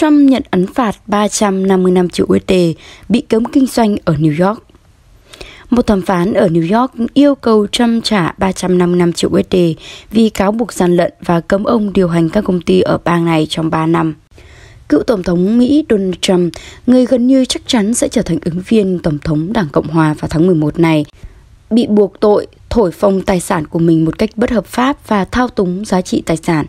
Trump nhận ấn phạt 355 triệu USD, bị cấm kinh doanh ở New York. Một thẩm phán ở New York yêu cầu Trump trả 355 triệu USD vì cáo buộc gian lận và cấm ông điều hành các công ty ở bang này trong 3 năm. Cựu Tổng thống Mỹ Donald Trump, người gần như chắc chắn sẽ trở thành ứng viên Tổng thống Đảng Cộng Hòa vào tháng 11 này, bị buộc tội thổi phồng tài sản của mình một cách bất hợp pháp và thao túng giá trị tài sản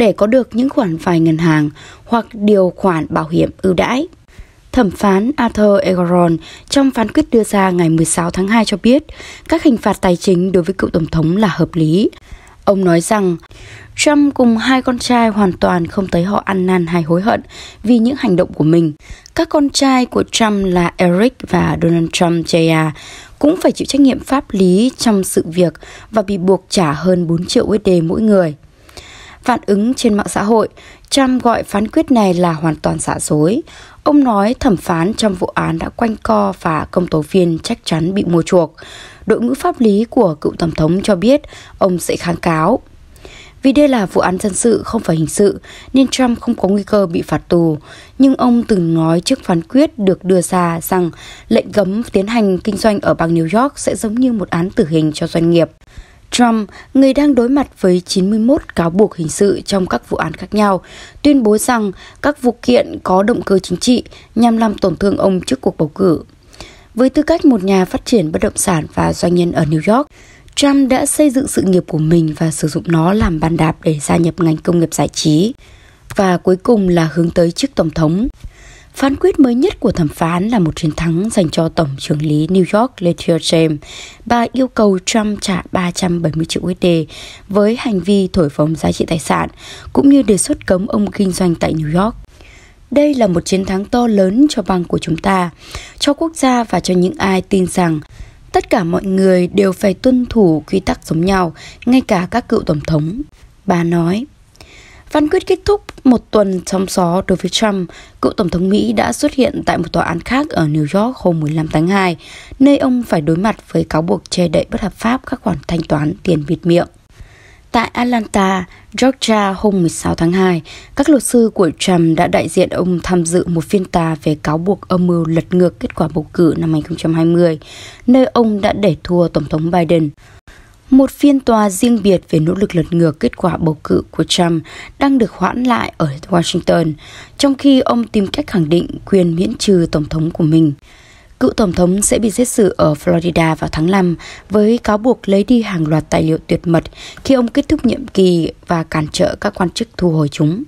để có được những khoản vay ngân hàng hoặc điều khoản bảo hiểm ưu đãi. Thẩm phán Arthur Egoron trong phán quyết đưa ra ngày 16 tháng 2 cho biết các hình phạt tài chính đối với cựu tổng thống là hợp lý. Ông nói rằng Trump cùng hai con trai hoàn toàn không thấy họ ăn năn hay hối hận vì những hành động của mình. Các con trai của Trump là Eric và Donald Trump Jr. cũng phải chịu trách nhiệm pháp lý trong sự việc và bị buộc trả hơn 4 triệu USD mỗi người phản ứng trên mạng xã hội, Trump gọi phán quyết này là hoàn toàn giả dối. Ông nói thẩm phán trong vụ án đã quanh co và công tố viên chắc chắn bị mua chuộc. Đội ngũ pháp lý của cựu tổng thống cho biết ông sẽ kháng cáo. Vì đây là vụ án dân sự không phải hình sự nên Trump không có nguy cơ bị phạt tù, nhưng ông từng nói trước phán quyết được đưa ra rằng lệnh cấm tiến hành kinh doanh ở bang New York sẽ giống như một án tử hình cho doanh nghiệp. Trump, người đang đối mặt với 91 cáo buộc hình sự trong các vụ án khác nhau, tuyên bố rằng các vụ kiện có động cơ chính trị nhằm làm tổn thương ông trước cuộc bầu cử. Với tư cách một nhà phát triển bất động sản và doanh nhân ở New York, Trump đã xây dựng sự nghiệp của mình và sử dụng nó làm bàn đạp để gia nhập ngành công nghiệp giải trí và cuối cùng là hướng tới chức tổng thống. Phán quyết mới nhất của thẩm phán là một chiến thắng dành cho Tổng trưởng lý New York Letitia James. Bà yêu cầu Trump trả 370 triệu USD với hành vi thổi phồng giá trị tài sản, cũng như đề xuất cấm ông kinh doanh tại New York. Đây là một chiến thắng to lớn cho bang của chúng ta, cho quốc gia và cho những ai tin rằng tất cả mọi người đều phải tuân thủ quy tắc giống nhau, ngay cả các cựu tổng thống. Bà nói. Phán quyết kết thúc một tuần trong gió đối với Trump, cựu Tổng thống Mỹ đã xuất hiện tại một tòa án khác ở New York hôm 15 tháng 2, nơi ông phải đối mặt với cáo buộc che đậy bất hợp pháp các khoản thanh toán tiền bịt miệng. Tại Atlanta, Georgia hôm 16 tháng 2, các luật sư của Trump đã đại diện ông tham dự một phiên tòa về cáo buộc âm mưu lật ngược kết quả bầu cử năm 2020, nơi ông đã để thua Tổng thống Biden. Một phiên tòa riêng biệt về nỗ lực lật ngược kết quả bầu cử của Trump đang được hoãn lại ở Washington, trong khi ông tìm cách khẳng định quyền miễn trừ tổng thống của mình. Cựu tổng thống sẽ bị xét xử ở Florida vào tháng 5 với cáo buộc lấy đi hàng loạt tài liệu tuyệt mật khi ông kết thúc nhiệm kỳ và cản trở các quan chức thu hồi chúng.